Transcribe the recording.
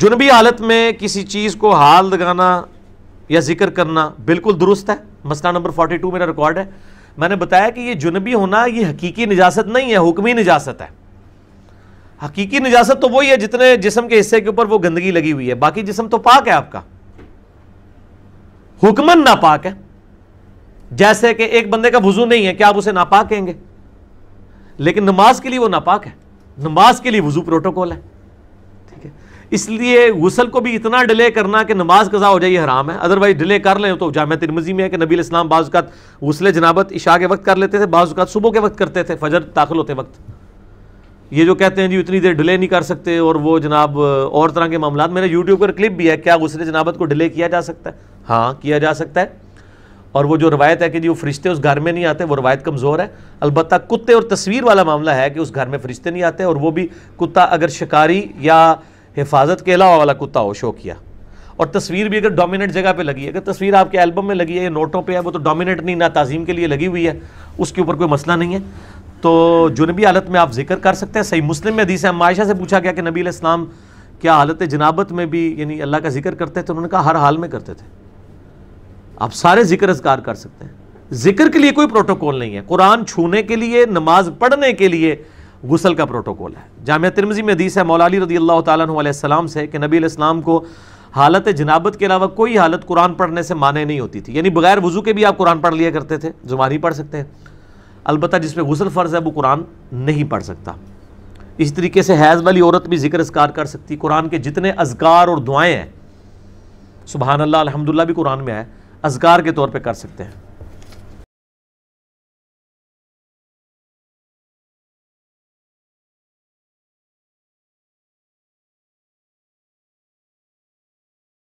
जुनबी हालत में किसी चीज़ को हाल लगाना या जिक्र करना बिल्कुल दुरुस्त है मसला नंबर फोर्टी टू मेरा रिकॉर्ड है मैंने बताया कि ये जुनबी होना ये हकीकी निजात नहीं है हुक्मी निजात है हकीकी निजात तो वही है जितने जिसम के हिस्से के ऊपर वो गंदगी लगी हुई है बाकी जिसम तो पाक है आपका हुक्मन नापाक है जैसे कि एक बंदे का वजू नहीं है क्या आप उसे नापाक कहेंगे लेकिन नमाज के लिए वो नापाक है नमाज के लिए वजू प्रोटोकॉल है इसलिए गुसल को भी इतना डिले करना कि नमाज कज़ा हो जाए हराम है अदरवाइज डिले कर लें तो जाम तिरमजी में है कि नबी इस्लाम बाजुकात गुसल जनाबत इशा के वक्त कर लेते थे बाजुकात सुबह के वक्त करते थे फजर दाखिल होते वक्त ये जो कहते हैं जी इतनी देर डिले नहीं कर सकते और वो जनाब और तरह के मामला मेरे यूट्यूब पर क्लिप भी है क्या गुसले जनाबत को डिले किया जा सकता है हाँ किया जा सकता है और वो जो रवायत है कि जी वो फरिश्ते उस घर में नहीं आते वो रवायत कमज़ोर है अलबत्त कुत्ते और तस्वीर वाला मामला है कि उस घर में फरिश्ते नहीं आते और वो भी कुत्ता अगर शिकारी या हिफाजत के अलावा वाला कुत्ता हो शो किया और तस्वीर भी अगर डोमिनेट जगह पे लगी है अगर तस्वीर आपके एल्बम में लगी है नोटों पे है वो तो डोमिनेट नहीं ना ताजीम के लिए लगी हुई है उसके ऊपर कोई मसला नहीं है तो जुनबी हालत में आप जिक्र कर सकते हैं सही मुस्लिम में हदीस है मायशा से पूछा गया कि नबी इस्लाम क्या हालत जनाबत में भी यानी अल्लाह का जिक्र करते थे तो उन्होंने कहा हर हाल में करते थे आप सारे जिक्र असकार कर सकते हैं जिक्र के लिए कोई प्रोटोकॉल नहीं है कुरान छूने के लिए नमाज पढ़ने के लिए गुसल का प्रोटोकॉल है जाम तिरमजी में हदीस है मौलाली रदी अल्लाह तसम से कि नबी इस्लाम को हालत जनाबत के अलावा कोई हालत कुरान पढ़ने से माने नहीं होती थी यानी बगैर वज़ू के भी आप कुरान पढ़ लिया करते थे जुबानी पढ़ सकते हैं अलबत्त जिस पर गसल फ़र्ज़ है वो कुरान नहीं पढ़ सकता इस तरीके से हैज़ वाली औरत भी जिक्र इसकार कर सकती कुरान के जितने अजगार और दुआएँ हैं सुबहान अलहमदिल्ला भी कुरान में आए अजगार के तौर पर कर सकते हैं